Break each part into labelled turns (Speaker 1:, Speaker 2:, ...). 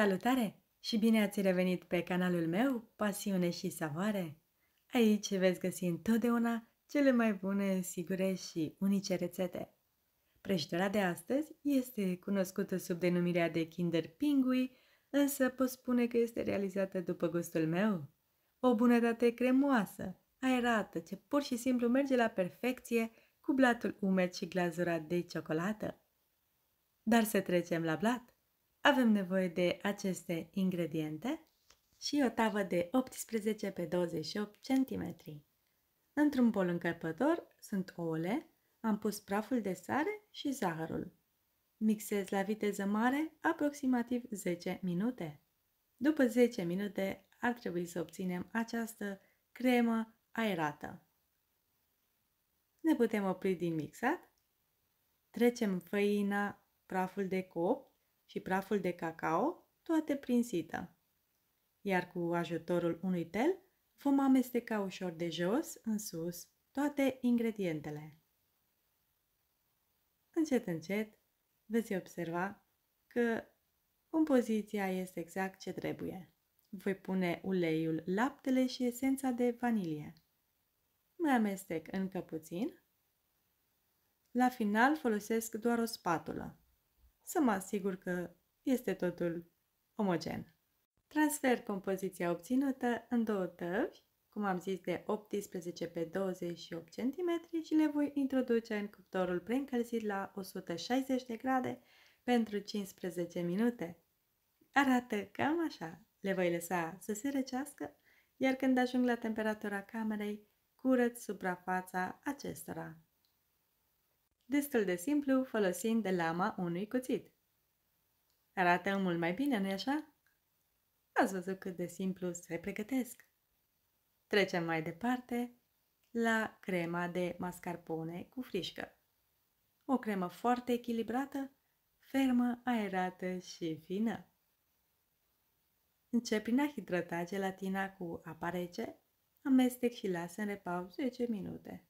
Speaker 1: Salutare și bine ați revenit pe canalul meu Pasiune și Savoare! Aici veți găsi întotdeauna cele mai bune, sigure și unice rețete. Prăjitura de astăzi este cunoscută sub denumirea de Kinder Pingui, însă pot spune că este realizată după gustul meu. O bunătate cremoasă, aerată, ce pur și simplu merge la perfecție cu blatul umed și glazura de ciocolată. Dar să trecem la blat! Avem nevoie de aceste ingrediente și o tavă de 18 pe 28 cm. Într-un bol încălpător sunt ouăle, am pus praful de sare și zahărul. Mixez la viteză mare aproximativ 10 minute. După 10 minute ar trebui să obținem această cremă aerată. Ne putem opri din mixat. Trecem făina, praful de copt și praful de cacao, toate prin sită. Iar cu ajutorul unui tel vom amesteca ușor de jos în sus toate ingredientele. Încet, încet, veți observa că compoziția este exact ce trebuie. Voi pune uleiul, laptele și esența de vanilie. Mai amestec încă puțin. La final folosesc doar o spatulă să mă asigur că este totul omogen. Transfer compoziția obținută în două tăvi, cum am zis de 18 pe 28 cm și le voi introduce în cuptorul preîncălzit la 160 de grade pentru 15 minute. Arată cam așa. Le voi lăsa să se răcească, iar când ajung la temperatura camerei, curăț suprafața acestora destul de simplu folosind de lama unui cuțit. Arată mult mai bine, nu-i așa? Ați văzut cât de simplu se pregătesc. Trecem mai departe la crema de mascarpone cu frișcă. O cremă foarte echilibrată, fermă, aerată și fină. Încep prin a hidrata gelatina cu apă rece, amestec și las în repaus 10 minute.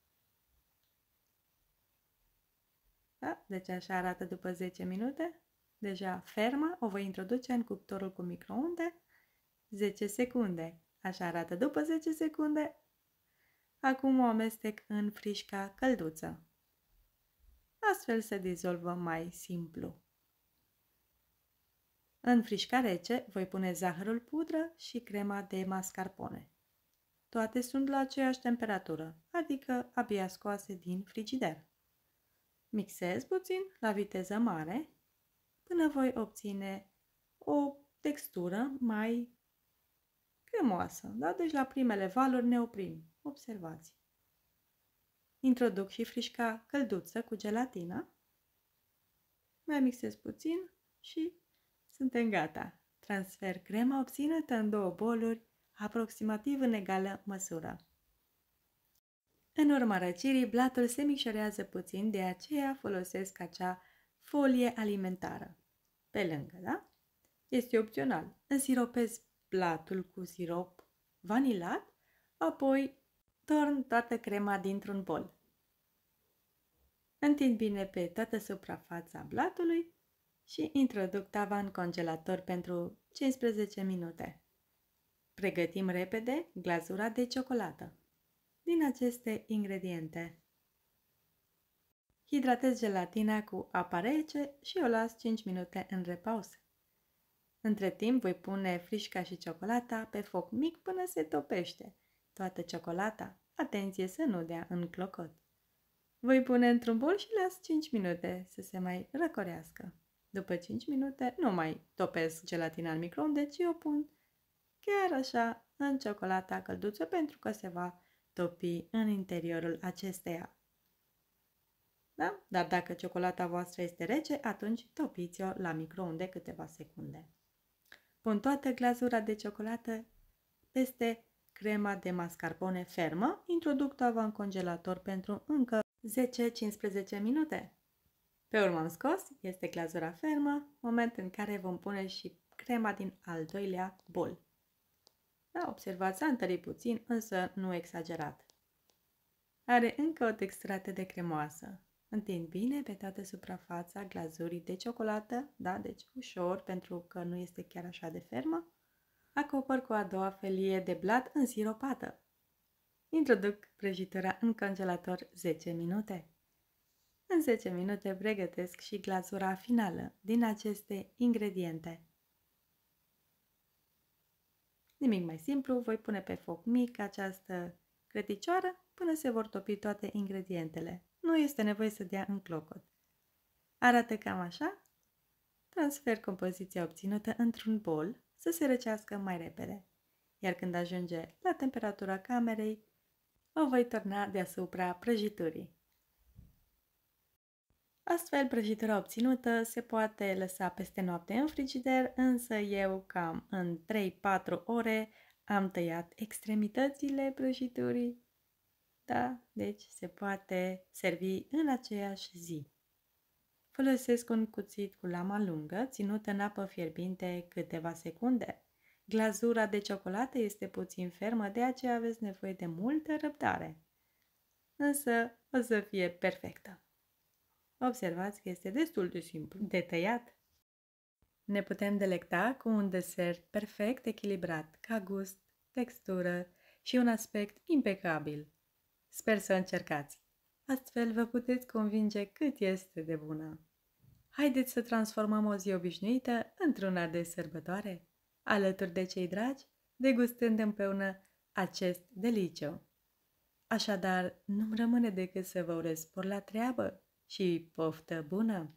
Speaker 1: Da? Deci așa arată după 10 minute. Deja fermă, o voi introduce în cuptorul cu microunde 10 secunde. Așa arată după 10 secunde. Acum o amestec în frișca călduță. Astfel se dizolvă mai simplu. În frișca rece voi pune zahărul pudră și crema de mascarpone. Toate sunt la aceeași temperatură, adică abia scoase din frigider. Mixez puțin la viteză mare până voi obține o textură mai cremoasă. Da? Deci la primele valuri ne oprim. Observați. Introduc și frișca călduță cu gelatina. Mai mixez puțin și suntem gata. Transfer crema obținută în două boluri aproximativ în egală măsură. În urma răcirii, blatul se micșorează puțin, de aceea folosesc acea folie alimentară. Pe lângă, da? Este opțional. Însiropez blatul cu sirop vanilat, apoi torn toată crema dintr-un bol. Întind bine pe toată suprafața blatului și introduc tava în congelator pentru 15 minute. Pregătim repede glazura de ciocolată din aceste ingrediente. Hidratez gelatina cu apă rece și o las 5 minute în repaus. Între timp voi pune frișca și ciocolata pe foc mic până se topește. Toată ciocolata, atenție să nu dea în clocot. Voi pune într-un bol și las 5 minute să se mai răcorească. După 5 minute nu mai topesc gelatina în microunde, ci o pun chiar așa în ciocolata călduță pentru că se va topi în interiorul acesteia. Da? Dar dacă ciocolata voastră este rece, atunci topiți-o la microunde câteva secunde. Pun toată glazura de ciocolată peste crema de mascarpone fermă, introduc tava în congelator pentru încă 10-15 minute. Pe urmă am scos, este glazura fermă, moment în care vom pune și crema din al doilea bol. Da, observați, s-a întărit puțin, însă nu exagerat. Are încă o texturată de cremoasă. Întind bine pe toată suprafața glazurii de ciocolată, da, deci ușor, pentru că nu este chiar așa de fermă. Acopăr cu a doua felie de blat în siropată. Introduc prăjitura în congelator 10 minute. În 10 minute pregătesc și glazura finală din aceste ingrediente. Nimic mai simplu, voi pune pe foc mic această grădicioară până se vor topi toate ingredientele. Nu este nevoie să dea în clocot. Arată cam așa. Transfer compoziția obținută într-un bol să se răcească mai repede. Iar când ajunge la temperatura camerei, o voi torna deasupra prăjiturii. Astfel, prăjitura obținută se poate lăsa peste noapte în frigider, însă eu cam în 3-4 ore am tăiat extremitățile prăjiturii. Da, deci se poate servi în aceeași zi. Folosesc un cuțit cu lama lungă, ținut în apă fierbinte câteva secunde. Glazura de ciocolată este puțin fermă, de aceea aveți nevoie de multă răbdare. Însă o să fie perfectă. Observați că este destul de simplu, de tăiat. Ne putem delecta cu un desert perfect echilibrat, ca gust, textură și un aspect impecabil. Sper să încercați. Astfel vă puteți convinge cât este de bună. Haideți să transformăm o zi obișnuită într-una de sărbătoare, alături de cei dragi, degustând împreună acest deliciu. Așadar, nu-mi rămâne decât să vă urez por la treabă și poftă bună!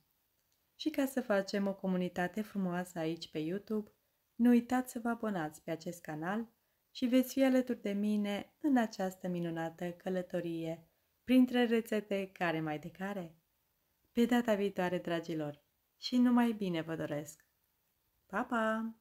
Speaker 1: Și ca să facem o comunitate frumoasă aici pe YouTube, nu uitați să vă abonați pe acest canal și veți fi alături de mine în această minunată călătorie printre rețete care mai de care. Pe data viitoare, dragilor, și numai bine vă doresc! Pa, pa!